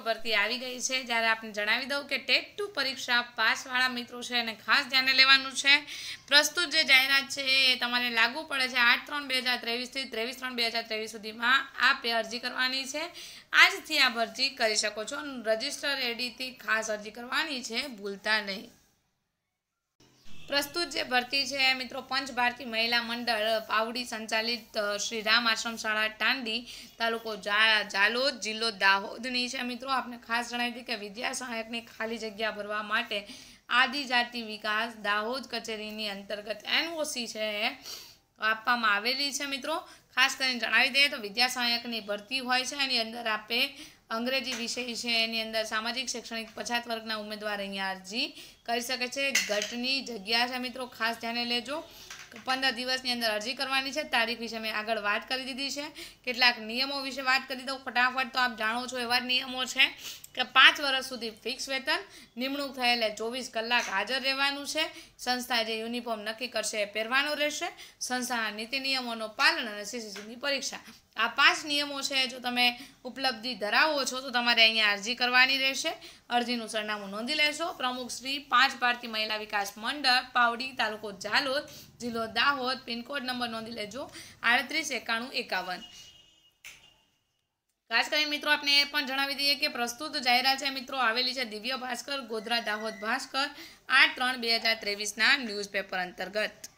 પરથી આવી ગઈ છે જ્યારે આપને જણાવી દઉં કે ટેટ ટુ પરીક્ષા પાસવાળા મિત્રો છે અને ખાસ ધ્યાને લેવાનું છે પ્રસ્તુત જે જાહેરાત છે એ તમારે લાગુ પડે છે આઠ ત્રણ બે હજાર ત્રેવીસથી ત્રેવીસ ત્રણ બે હજાર ત્રેવીસ સુધીમાં આપે અરજી કરવાની છે આજથી આપ અરજી કરી શકો છો રજિસ્ટર એડીથી ખાસ અરજી કરવાની છે ભૂલતા નહીં પ્રસ્તુત જે ભરતી છે મિત્રો પંચ ભારતી મહિલા મંડળ પાવડી સંચાલિત શ્રી રામ આશ્રમ શાળા ટાંડી તાલુકો જાલોદ જિલ્લો દાહોદની છે મિત્રો આપને ખાસ જણાવી હતી કે વિદ્યા સહાયકની ખાલી જગ્યા ભરવા માટે આદિજાતિ વિકાસ દાહોદ કચેરીની અંતર્ગત એનઓસી છે આપવામાં આવેલી છે મિત્રો ખાસ કરીને જણાવી દઈએ તો વિદ્યા સહાયકની ભરતી હોય છે એની અંદર આપે અંગ્રેજી વિષય છે એની અંદર સામાજિક શૈક્ષણિક પછાત વર્ગના ઉમેદવાર અહીંયા અરજી કરી શકે છે ઘટની જગ્યા છે મિત્રો ખાસ ધ્યાને લેજો પંદર દિવસની અંદર અરજી કરવાની છે તારીખ વિશે મેં આગળ વાત કરી દીધી છે કેટલાક નિયમો વિશે વાત કરી દઉં ફટાફટ તો આપ જાણો છો એવા નિયમો છે કે પાંચ વર્ષ સુધી ફિક્સ વેતન નિમણૂક થયેલે ચોવીસ કલાક હાજર રહેવાનું છે સંસ્થા જે યુનિફોર્મ નક્કી કરશે એ પહેરવાનું રહેશે સંસ્થાના નીતિ નિયમોનું પાલન અને સીસીસીની પરીક્ષા આ પાંચ નિયમો છે જો તમે ઉપલબ્ધિ ધરાવો છો તો તમારે અહીંયા અરજી કરવાની રહેશે અરજીનું સરનામું નોંધી લેશો પ્રમુખ શ્રી પાંચ ભારતીય મહિલા વિકાસ મંડળ પાવડી તાલુકો જાલોદ જિલ્લો દાહોદ પિનકોડ નંબર નોંધી લેજો આડત્રીસ એકાણું એકાવન ખાસ કરી મિત્રો આપણે એ પણ જણાવી દઈએ કે પ્રસ્તુત જાહેરાત છે મિત્રો આવેલી છે દિવ્ય ભાસ્કર ગોધરા દાહોદ ભાસ્કર આઠ ત્રણ બે હજાર ત્રેવીસના ન્યૂઝપેપર અંતર્ગત